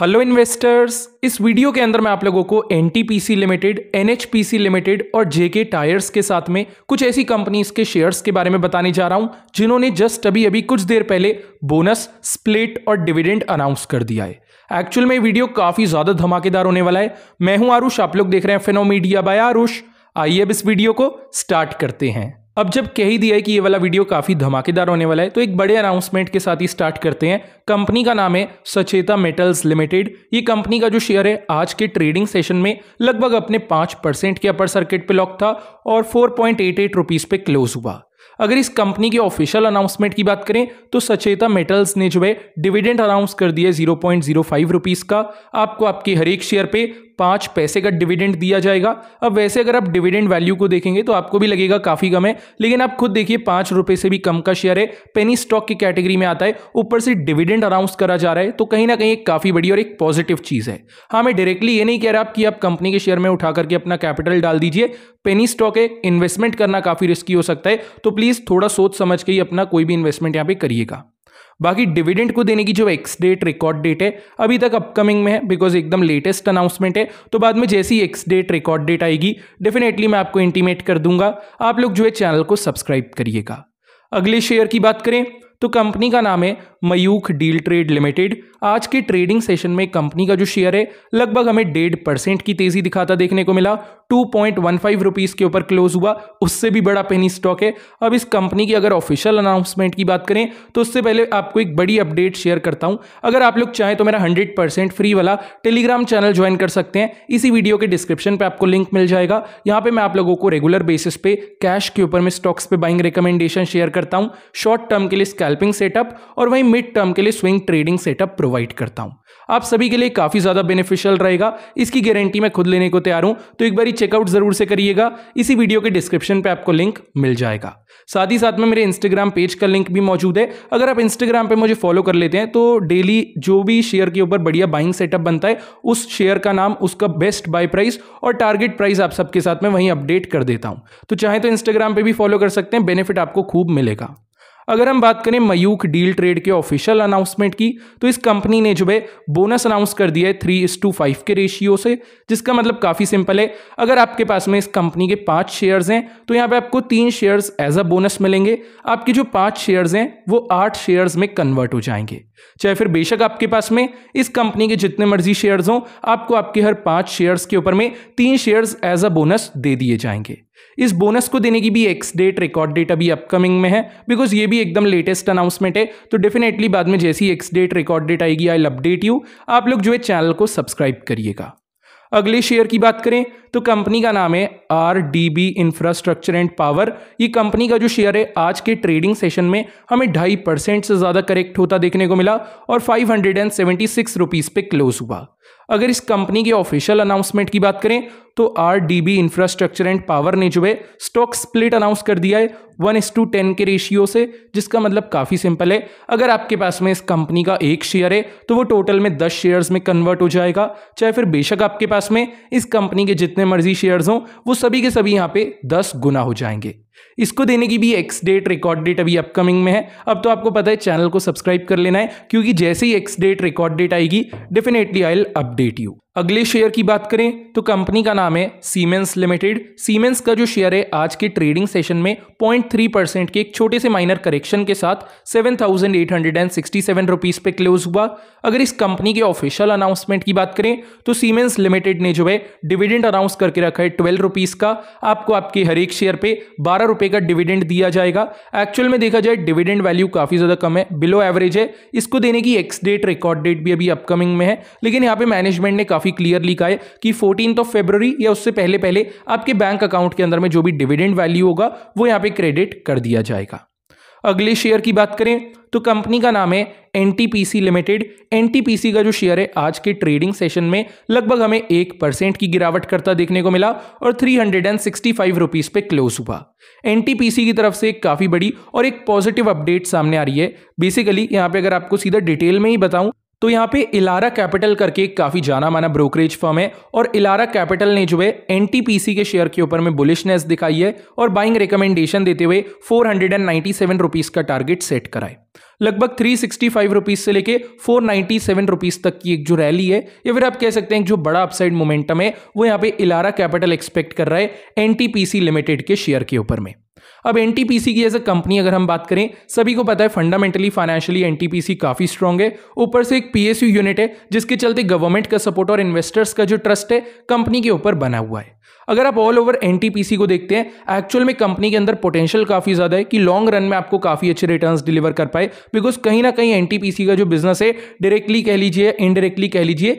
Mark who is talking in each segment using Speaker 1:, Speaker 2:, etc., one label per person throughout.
Speaker 1: hello investors इस video के अंदर मैं आप लोगों को एन लिमिटेड एन लिमिटेड और जेके टायर्स के साथ में कुछ ऐसी कंपनीज के शेयर्स के बारे में बताने जा रहा हूं जिन्होंने जस्ट अभी अभी कुछ देर पहले बोनस स्प्लिट और डिविडेंड अनाउंस कर दिया है एक्चुअल में वीडियो काफी ज्यादा धमाकेदार होने वाला है मैं हूं आरुष आप लोग देख रहे हैं फेनो मीडिया बाय आरुष आइए अब इस वीडियो को स्टार्ट करते हैं अब जब कह ही दिया है कि ये वाला वीडियो काफ़ी धमाकेदार होने वाला है तो एक बड़े अनाउंसमेंट के साथ ही स्टार्ट करते हैं कंपनी का नाम है सचेता मेटल्स लिमिटेड ये कंपनी का जो शेयर है आज के ट्रेडिंग सेशन में लगभग अपने पांच परसेंट के अपर सर्किट पे लॉक था और four point eight eight rupees पे क्लोज हुआ अगर इस कंपनी के ऑफिशियल अनाउंसमेंट की बात करें तो सचेता मेटल्स ने जो है डिविडेंड अनाउंस कर दिया zero point zero five rupees का आपको आपके हर एक शेयर पे पाँच पैसे का डिविडेंड दिया जाएगा अब वैसे अगर आप डिविडेंड वैल्यू को देखेंगे तो आपको भी लगेगा काफ़ी कम है लेकिन आप खुद देखिए पाँच रुपये से भी कम का शेयर है पेनी स्टॉक की कैटेगरी में आता है ऊपर से डिविडेंड अनाउंस करा जा रहा है तो कहीं ना कहीं एक काफ़ी बड़ी और एक पॉजिटिव चीज़ है हाँ मैं डायरेक्टली ये नहीं कह रहा आप कि आप कंपनी के शेयर में उठा करके अपना कैपिटल डाल दीजिए पेनी स्टॉक है इन्वेस्टमेंट करना काफ़ी रिस्की हो सकता है तो प्लीज़ थोड़ा सोच समझ के ही अपना कोई भी इन्वेस्टमेंट यहाँ पे करिएगा बाकी डिविडेंड को देने की जो एक्स डेट रिकॉर्ड डेट है अभी तक अपकमिंग में है बिकॉज एकदम लेटेस्ट अनाउंसमेंट है तो बाद में जैसी एक्स डेट रिकॉर्ड डेट आएगी डेफिनेटली मैं आपको इंटीमेट कर दूंगा आप लोग जो है चैनल को सब्सक्राइब करिएगा अगले शेयर की बात करें तो कंपनी का नाम है मयूख डील ट्रेड लिमिटेड आज के ट्रेडिंग सेशन में कंपनी का जो शेयर है लगभग हमें डेढ़ परसेंट की तेजी दिखाता देखने को मिला two point one five rupees के ऊपर क्लोज हुआ उससे भी बड़ा पेनी स्टॉक है अब इस कंपनी की अगर ऑफिशियल अनाउंसमेंट की बात करें तो उससे पहले आपको एक बड़ी अपडेट शेयर करता हूं अगर आप लोग चाहें तो मेरा हंड्रेड परसेंट फ्री वाला टेलीग्राम चैनल ज्वाइन कर सकते हैं इसी वीडियो के डिस्क्रिप्शन पर आपको लिंक मिल जाएगा यहाँ पर मैं आप लोगों को रेगुलर बेसिस पे कैश के ऊपर मैं स्टॉक्स पे बाइंग रिकमेंडेशन शेयर करता हूँ शॉर्ट टर्म के लिए स्कैल्पिंग सेटअप और वहीं मिड टर्म के लिए स्विंग ट्रेडिंग सेटअप प्रोवाइड करता हूं आप सभी के लिए काफ़ी ज़्यादा बेनिफिशियल रहेगा इसकी गारंटी मैं खुद लेने को तैयार हूं तो एक बार चेकआउट ज़रूर से करिएगा इसी वीडियो के डिस्क्रिप्शन पर आपको लिंक मिल जाएगा साथ ही साथ में मेरे इंस्टाग्राम पेज का लिंक भी मौजूद है अगर आप इंस्टाग्राम पर मुझे फॉलो कर लेते हैं तो डेली जो भी शेयर के ऊपर बढ़िया बाइंग सेटअप बनता है उस शेयर का नाम उसका बेस्ट बाय प्राइस और टारगेट प्राइस आप सबके साथ में वहीं अपडेट कर देता हूं तो चाहे तो इंस्टाग्राम पे भी फॉलो कर सकते हैं बेनिफिट आपको खूब मिलेगा अगर हम बात करें मयूक डील ट्रेड के ऑफिशियल अनाउंसमेंट की तो इस कंपनी ने जो है बोनस अनाउंस कर दिया है थ्री इस टू फाइव के रेशियो से जिसका मतलब काफ़ी सिंपल है अगर आपके पास में इस कंपनी के पांच शेयर्स हैं तो यहां पे आपको तीन शेयर्स एज अ बोनस मिलेंगे आपके जो पांच शेयर्स हैं वो आठ शेयर्स में कन्वर्ट हो जाएंगे चाहे फिर बेशक आपके पास में इस कंपनी के जितने मर्जी शेयर्स हों आपको आपके हर पांच शेयर्स के ऊपर में तीन शेयर्स एज अ बोनस दे दिए जाएंगे इस बोनस को देने की भी एक्स डेट रिकॉर्ड डेट अभी अपकमिंग में है बिकॉज ये भी भी एकदम लेटेस्ट अनाउंसमेंट है तो डेफिनेटली बाद में जैसी एक्स डेट रिकॉर्ड डेट आएगी आई अपडेट यू आप लोग जो है चैनल को सब्सक्राइब करिएगा अगले शेयर की बात करें तो कंपनी का नाम है R D B infrastructure and power ये कंपनी का जो शेयर है आज के ट्रेडिंग सेशन में हमें ढाई परसेंट से ज़्यादा करेक्ट होता देखने को मिला और five hundred and seventy six rupees पे क्लोज हुआ अगर इस कंपनी के ऑफिशियल अनाउंसमेंट की बात करें तो R D B infrastructure and power ने जो है स्टॉक स्प्लिट अनाउंस कर दिया है वन एस टू टेन के रेशियो से जिसका मतलब काफ़ी सिंपल है अगर आपके पास में इस कंपनी का एक शेयर है तो वो टोटल में दस शेयर्स में कन्वर्ट हो जाएगा चाहे फिर बेशक आपके पास में इस कंपनी के जितने मर्जी शेयर्स हों वो सभी के सभी यहाँ पे दस गुना हो जाएंगे इसको देने की भी एक्स डेट रिकॉर्ड डेट अभी अपकमिंग में है अब तो आपको पता है चैनल को सब्सक्राइब कर लेना है क्योंकि जैसे ही एक्स डेट रिकॉर्ड डेट आएगी definitely I will update you अगले शेयर की बात करें तो कंपनी का नाम है सीमेंस लिमिटेड सीमेंस का जो शेयर है आज के ट्रेडिंग सेशन में 0.3 परसेंट के एक छोटे से माइनर करेक्शन के साथ 7,867 थाउजेंड पे क्लोज हुआ अगर इस कंपनी के ऑफिशियल अनाउंसमेंट की बात करें तो सीमेंस लिमिटेड ने जो है डिविडेंड अनाउंस करके रखा है ट्वेल्व रुपीज़ का आपको आपके हर एक शेयर पे बारह रुपये का डिविडेंड दिया जाएगा एक्चुअल में देखा जाए डिविडेंड वैल्यू काफ़ी ज़्यादा कम है बिलो एवरेज है इसको देने की एक्स डेट रिकॉर्ड डेट भी अभी अपकमिंग में है लेकिन यहाँ पे मैनेजमेंट ने काफ़ी क्लियरली कहा है कि फोर्टीन ऑफ फेबररी या उससे पहले पहले आपके बैंक अकाउंट के अंदर में जो भी डिविडेंड वैल्यू होगा वो यहां पे क्रेडिट कर दिया जाएगा अगले शेयर की बात करें तो कंपनी का नाम है एन लिमिटेड एन का जो शेयर है आज के ट्रेडिंग सेशन में लगभग हमें एक परसेंट की गिरावट करता देखने को मिला और three hundred and sixty five rupees पे क्लोज हुआ एन की तरफ से काफ़ी बड़ी और एक पॉजिटिव अपडेट सामने आ रही है बेसिकली यहाँ पे अगर आपको सीधा डिटेल में ही बताऊं तो यहाँ पे इलारा कैपिटल करके एक काफ़ी जाना माना ब्रोकरेज फर्म है और इलारा कैपिटल ने जो है एनटीपीसी के शेयर के ऊपर में बुलिशनेस दिखाई है और बाइंग रिकमेंडेशन देते हुए four hundred and ninety seven rupees का टारगेट सेट कराए लगभग थ्री सिक्सटी फाइव रुपीज से लेके फोर नाइन्टी सेवन रुपीज तक की एक जो रैली है या फिर आप कह सकते हैं जो बड़ा अपसाइड मोमेंटम है वो यहाँ पे इलारा कैपिटल एक्सपेक्ट कर रहा है एनटीपीसी लिमिटेड के शेयर के ऊपर में अब एन की एज अ कंपनी अगर हम बात करें सभी को पता है फंडामेंटली फाइनेंशियली एन काफ़ी स्ट्रांग है ऊपर से एक पी यूनिट है जिसके चलते गवर्नमेंट का सपोर्ट और इन्वेस्टर्स का जो ट्रस्ट है कंपनी के ऊपर बना हुआ है अगर आप ऑल ओवर एन को देखते हैं एक्चुअल में कंपनी के अंदर पोटेंशियल काफ़ी ज़्यादा है कि लॉन्ग रन में आपको काफ़ी अच्छे रिटर्न डिलीवर कर पाए बिकॉज कहीं ना कहीं एन का जो बिजनेस है डायरेक्टली कह लीजिए इनडायरेक्टली कह लीजिए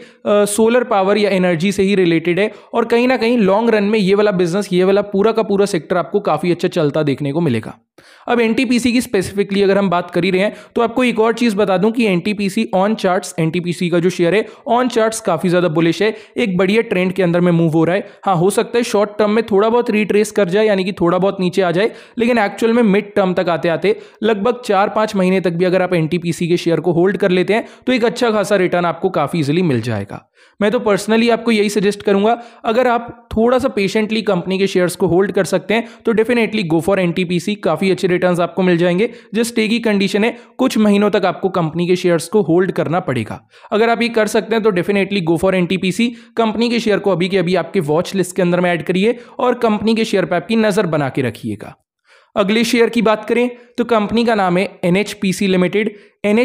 Speaker 1: सोलर पावर या एनर्जी से ही रिलेटेड है और कहीं ना कहीं लॉन्ग रन में ये वाला बिजनेस ये वाला पूरा का पूरा सेक्टर आपको काफ़ी अच्छा चलता देखने को मिलेगा अब एनटीपीसी की स्पेसिफिकली अगर हम बात कर ही रहे हैं तो आपको एक और चीज़ बता दूं कि एन ऑन चार्ट्स एन का जो शेयर है ऑन चार्ट्स काफ़ी ज़्यादा बुलिश है एक बढ़िया ट्रेंड के अंदर में मूव हो रहा है हाँ हो सकता है है शॉर्ट टर्म में थोड़ा बहुत रिट्रेस कर जाए यानी कि थोड़ा बहुत नीचे आ जाए लेकिन एक्चुअल में मिड टर्म तक आते आते लगभग चार पांच महीने तक भी अगर आप एन के शेयर को होल्ड कर लेते हैं तो एक अच्छा खासा रिटर्न आपको काफ़ी इजिली मिल जाएगा मैं तो पर्सनली आपको यही सजेस्ट करूंगा अगर आप थोड़ा सा पेशेंटली कंपनी के शेयर्स को होल्ड कर सकते हैं तो डेफिनेटली गो फॉर एन काफ़ी अच्छे रिटर्न आपको मिल जाएंगे जस्ट एक ही कंडीशन है कुछ महीनों तक आपको कंपनी के शेयर्स को होल्ड करना पड़ेगा अगर आप ये कर सकते हैं तो डेफिनेटली गो फॉर एन कंपनी के शेयर को अभी के अभी आपके वॉच लिस्ट के अंदर मैं ऐड करिए और कंपनी के शेयर पर आपकी नज़र बना के रखिएगा अगले शेयर की बात करें तो कंपनी का नाम है एन लिमिटेड एन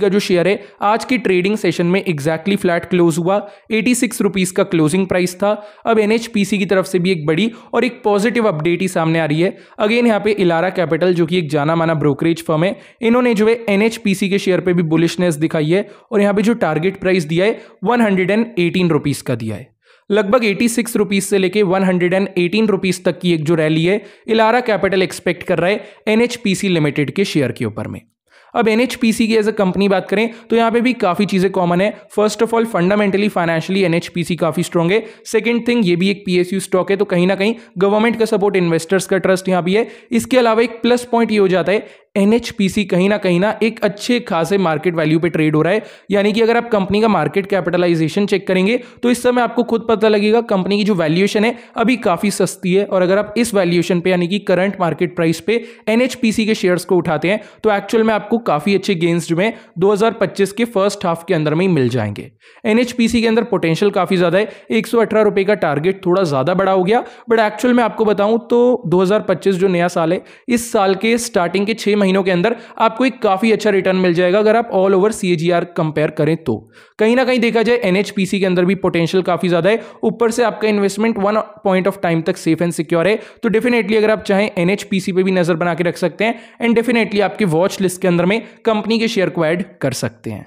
Speaker 1: का जो शेयर है आज के ट्रेडिंग सेशन में एग्जैक्टली फ्लैट क्लोज हुआ एटी सिक्स रुपीज़ का क्लोजिंग प्राइस था अब एन की तरफ से भी एक बड़ी और एक पॉजिटिव अपडेट ही सामने आ रही है अगेन यहाँ पे इलारा कैपिटल जो कि एक जाना माना ब्रोकरेज फर्म है इन्होंने जो है एन के शेयर पर भी बुलिशनेस दिखाई है और यहाँ पर जो टारगेट प्राइस दिया है वन का दिया है लगभग एटी सिक्स रुपीज़ से लेके one hundred and eighteen rupees तक की एक जो रैली है इलारा कैपिटल एक्सपेक्ट कर रहा है एनएचपीसी लिमिटेड के शेयर के ऊपर में अब एनएचपीसी की एज अ कंपनी बात करें तो यहाँ पे भी काफ़ी चीज़ें कॉमन है first of all fundamentally financially एन काफ़ी स्ट्रॉग है सेकेंड थिंग ये भी एक पीएसयू स्टॉक है तो कहीं ना कहीं गवर्नमेंट का सपोर्ट इन्वेस्टर्स का ट्रस्ट यहाँ भी है इसके अलावा एक प्लस पॉइंट ये हो जाता है एन कहीं ना कहीं ना एक अच्छे खासे मार्केट वैल्यू पे ट्रेड हो रहा है यानी कि अगर आप कंपनी का मार्केट कैपिटलाइजेशन चेक करेंगे तो इस समय आपको खुद पता लगेगा कंपनी की जो वैल्यूएशन है अभी काफ़ी सस्ती है और अगर आप इस वैल्यूएशन पे यानी कि करंट मार्केट प्राइस पे एन के शेयर्स को उठाते हैं तो एक्चुअल में आपको काफ़ी अच्छे गेंस जो है दो के फर्स्ट हाफ के अंदर में ही मिल जाएंगे एन के अंदर पोटेंशियल काफ़ी ज़्यादा है एक रुपए का टारगेट थोड़ा ज़्यादा बड़ा हो गया बट एक्चुअल में आपको बताऊँ तो दो जो नया साल है इस साल के स्टार्टिंग के छः महीनों के अंदर आपको एक काफ़ी अच्छा रिटर्न मिल जाएगा अगर आप ऑल ओवर सी कंपेयर करें तो कहीं ना कहीं देखा जाए एनएचपीसी के अंदर भी पोटेंशियल काफ़ी ज़्यादा है ऊपर से आपका investment one point of time तक सेफ एंड सिक्योर है तो डेफिनेटली अगर आप चाहें एनएचपीसी पर भी नज़र बना के रख सकते हैं एंड डेफिनेटली आपके वॉच लिस्ट के अंदर में कंपनी के शेयर को ऐड कर सकते हैं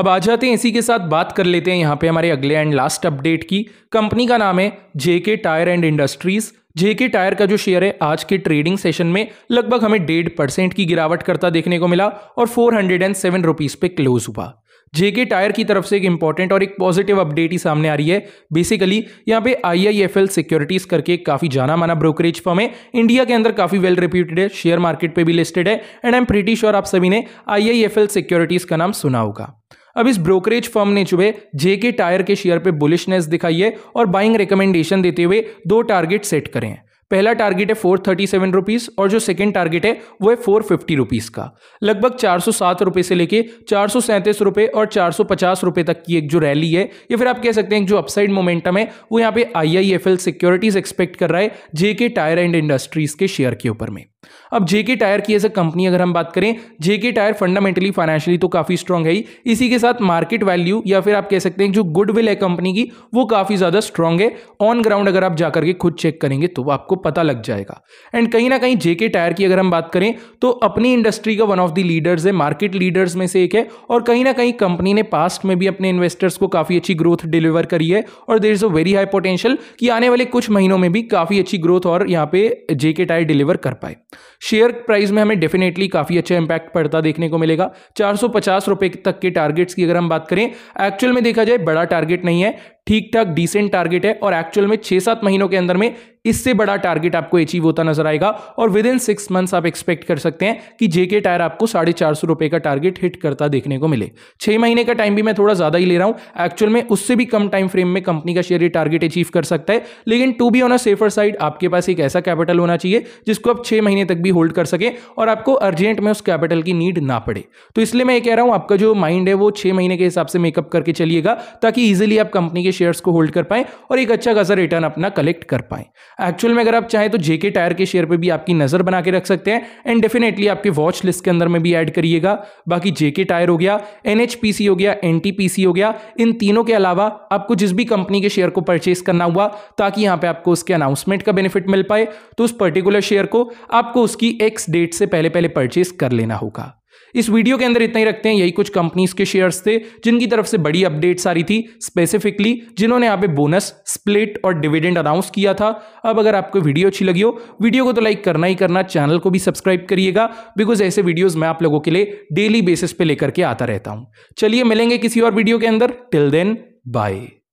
Speaker 1: अब आ जाते हैं इसी के साथ बात कर लेते हैं यहाँ पे हमारे अगले एंड लास्ट अपडेट की कंपनी का नाम है JK tyre and industries JK tyre का जो शेयर है आज के ट्रेडिंग सेशन में लगभग हमें डेढ़ परसेंट की गिरावट करता देखने को मिला और four hundred and seven rupees पे क्लोज हुआ जेके टायर की तरफ से एक इंपॉर्टेंट और एक पॉजिटिव अपडेट ही सामने आ रही है बेसिकली यहाँ पे आईआईएफएल सिक्योरिटीज करके काफी जाना माना ब्रोकरेज फर्म है इंडिया के अंदर काफी वेल रिप्यूटेड है शेयर मार्केट पे भी लिस्टेड है and I am pretty sure आप सभी ने एल सिक्योरिटीज का नाम सुना होगा अब इस ब्रोकरेज फर्म ने जो है जेके टायर के शेयर पे बुलिशनेस दिखाई है और बाइंग रिकमेंडेशन देते हुए दो टारगेट सेट करें हैं पहला टारगेट है फोर थर्टी सेवन रुपीज़ और जो सेकेंड टारगेट है वो है फोर फिफ्टी रुपीज़ का लगभग चार सौ सात रुपये से लेके चार सौ सैंतीस रुपए और चार सौ पचास रुपये तक की एक जो रैली है या फिर आप कह सकते हैं जो अपसाइड मोमेंटम है वो यहाँ पे I I F L securities expect कर रहा है जेके टायर एंड इंडस्ट्रीज़ के शेयर के ऊपर में अब जेके टायर की एज अ कंपनी अगर हम बात करें जेके टायर फंडामेंटली फाइनेंशियली तो काफ़ी स्ट्रांग है इसी के साथ मार्केट वैल्यू या फिर आप कह सकते हैं जो गुडविल है कंपनी की वो काफ़ी ज़्यादा स्ट्रांग है ऑन ग्राउंड अगर आप जाकर के खुद चेक करेंगे तो आपको पता लग जाएगा एंड कहीं ना कहीं जेके टायर की अगर हम बात करें तो अपनी इंडस्ट्री का वन ऑफ द लीडर्स है मार्केट लीडर्स में से एक है और कहीं ना कहीं कंपनी ने पास्ट में भी अपने इन्वेस्टर्स को काफ़ी अच्छी ग्रोथ डिलीवर करी है और there is a very high potential कि आने वाले कुछ महीनों में भी काफ़ी अच्छी ग्रोथ और यहाँ पे जेके टायर डिलीवर कर पाए शेयर प्राइस में हमें डेफिनेटली काफ़ी अच्छा इंपैक्ट पड़ता देखने को मिलेगा चार सौ तक के टारगेट्स की अगर हम बात करें एक्चुअल में देखा जाए बड़ा टारगेट नहीं है ठीक ठाक डिसेंट टारगेट है और एक्चुअल में छः सात महीनों के अंदर में इससे बड़ा टारगेट आपको अचीव होता नजर आएगा और विद इन सिक्स मंथ्स आप एक्सपेक्ट कर सकते हैं कि जेके टायर आपको साढ़े चार सौ रुपए का टारगेट हिट करता देखने को मिले छह महीने का टाइम भी मैं थोड़ा ज्यादा ही ले रहा हूं एक्चुअल में उससे भी कम टाइम फ्रेम में कंपनी का शेयर ये टारगेट अचीव कर सकता है लेकिन to be on a safer side आपके पास एक ऐसा कैपिटल होना चाहिए जिसको आप छह महीने तक भी होल्ड कर सके और आपको अर्जेंट में उस कैपिटल की नीड ना पड़े तो इसलिए मैं ये कह रहा हूं आपका जो माइंड है वो छह महीने के हिसाब से मेकअप करके चलिएगा ताकि इजिली आप कंपनी के शेयर्स को होल्ड कर पाए और एक अच्छा खासा रिटर्न अपना कलेक्ट कर पाए एक्चुअल में अगर आप चाहें तो जेके टायर के शेयर पर भी आपकी नज़र बना के रख सकते हैं एंड डेफिनेटली आपके वॉच लिस्ट के अंदर में भी ऐड करिएगा बाकी जेके टायर हो गया एन हो गया एन हो गया इन तीनों के अलावा आपको जिस भी कंपनी के शेयर को परचेस करना हुआ ताकि यहाँ पे आपको उसके अनाउंसमेंट का बेनिफिट मिल पाए तो उस पर्टिकुलर शेयर को आपको उसकी एक्स डेट से पहले पहले परचेस कर लेना होगा इस वीडियो के अंदर इतना ही रखते हैं यही कुछ कंपनीज के शेयर्स थे जिनकी तरफ से बड़ी अपडेट्स आ रही थी स्पेसिफिकली जिन्होंने यहाँ पे बोनस स्प्लिट और डिविडेंड अनाउंस किया था अब अगर आपको वीडियो अच्छी लगी हो वीडियो को तो लाइक करना ही करना चैनल को भी सब्सक्राइब करिएगा बिकॉज ऐसे वीडियोज मैं आप लोगों के लिए डेली बेसिस पे लेकर के आता रहता हूँ चलिए मिलेंगे किसी और वीडियो के अंदर टिल देन बाय